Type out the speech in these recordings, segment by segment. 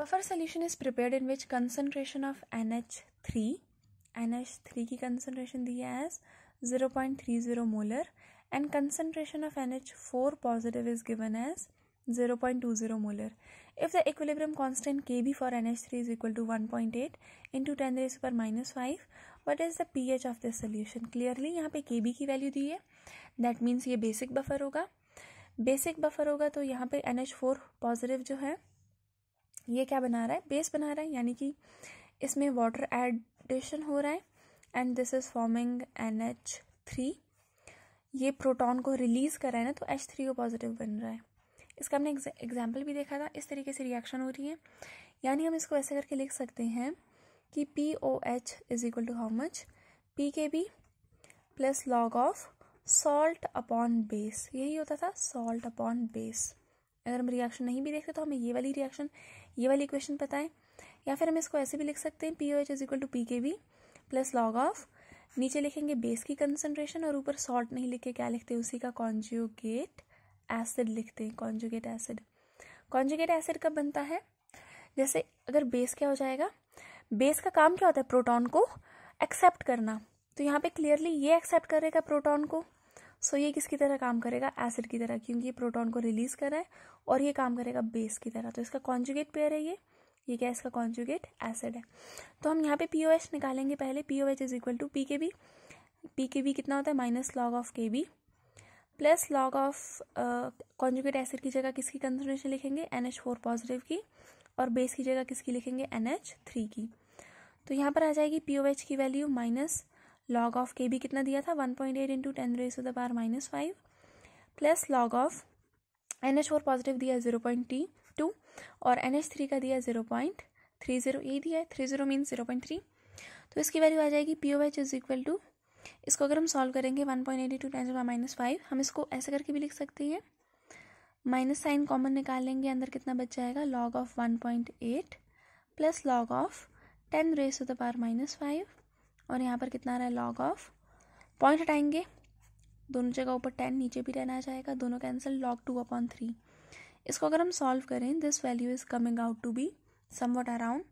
buffer solution is prepared in which concentration of N H three N H three की concentration दी है as zero point three zero molar and concentration of N H four positive is given as zero point two zero molar if the equilibrium constant K B for N H three is equal to one point eight into ten raise power minus five what is the P H of this solution clearly यहाँ पे K B की value दी है that means ये basic buffer होगा basic buffer होगा तो यहाँ पे एन एच फोर पॉजिटिव जो है ये क्या बना रहा है बेस बना रहा है यानी कि इसमें वाटर एडिशन हो रहा है and this is forming N H three ये प्रोटॉन को रिलीज कर रहा है ना तो एच थ्री ओ पॉजिटिव बन रहा है इसका हमने एग्जाम्पल भी देखा था इस तरीके से रिएक्शन हो रही है यानी हम इसको ऐसे करके लिख सकते हैं कि P O H is equal to how much P K B plus log of salt upon base यही होता था सॉल्ट अपॉन बेस अगर हम रिएक्शन नहीं भी देखते तो हमें ये वाली रिएक्शन ये वाली इक्वेशन पता है या फिर हम इसको ऐसे भी लिख सकते हैं P O H is equal to P K B plus log of नीचे लिखेंगे बेस की कंसनट्रेशन और ऊपर सॉल्ट नहीं लिख के क्या लिखते हैं उसी का कॉन्जुगेट एसिड लिखते हैं कॉन्जुगेट एसिड कॉन्जुगेट एसिड कब बनता है जैसे अगर बेस क्या हो जाएगा बेस का काम क्या होता है प्रोटॉन को एक्सेप्ट करना तो यहाँ पे क्लियरली ये एक्सेप्ट करेगा प्रोटॉन को सो so, ये किसकी तरह काम करेगा एसिड की तरह क्योंकि ये प्रोटॉन को रिलीज कर रहा है और ये काम करेगा बेस की तरह तो इसका कॉन्जुगेट पेयर है ये ये क्या इसका कॉन्जुगेट एसिड है तो हम यहाँ पे पी निकालेंगे पहले P O H is equal to P K B P K कितना होता है minus log of K B plus log of conjugate acid की जगह किसकी कंसनट्रेशन लिखेंगे एन एच फोर पॉजिटिव की और बेस की जगह किसकी लिखेंगे एन एच थ्री की तो यहाँ पर आ जाएगी पी ओ एच की value minus log of K भी कितना दिया था one point eight into ten raise to the power minus five plus log of N H four positive दिया ज़ीरो पॉइंट टी टू और एन एच थ्री का दिया ज़ीरो पॉइंट थ्री ज़ीरो ए दिया है three zero mean zero point three तो इसकी वैल्यू आ जाएगी P O H is equal to इसको अगर हम सॉल्व करेंगे one point eight to ten power minus five हम इसको ऐसे करके भी लिख सकते हैं माइनस साइन कॉमन निकाल लेंगे अंदर कितना बच जाएगा log of one point eight plus log of ten raise to the power minus five और यहाँ पर कितना आ रहा है लॉग ऑफ पॉइंट हटाएंगे दोनों जगह ऊपर टेन नीचे भी रहना चाहेगा दोनों cancel log two upon three इसको अगर हम सॉल्व करें this value is coming out to be somewhat around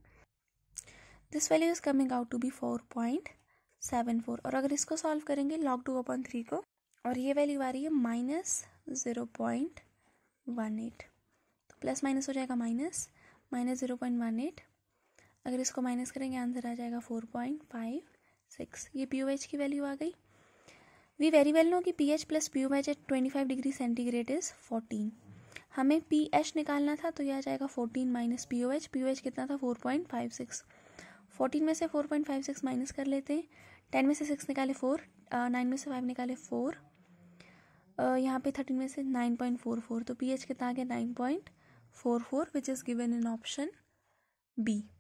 this value is coming out to be four point seven four और अगर इसको सॉल्व करेंगे लॉग टू अपॉन थ्री को और ये वैल्यू आ रही है minus zero point one eight तो प्लस माइनस हो जाएगा minus minus zero point one eight अगर इसको माइनस करेंगे आंसर आ जाएगा फोर पॉइंट फाइव सिक्स ये पी एच की वैल्यू आ गई वी वेरी वेल नो कि P H plus P H at twenty five degree centigrade is fourteen हमें पी एच निकालना था तो यह आ जाएगा fourteen minus P O H P O H कितना था four point five six fourteen में से four point five six minus कर लेते हैं टेन में से सिक्स निकाले फोर नाइन में से फाइव निकाले फोर यहाँ पे थर्टीन में से नाइन पॉइंट फोर फोर तो पी एच कितना आ गया nine point four four which is given in option B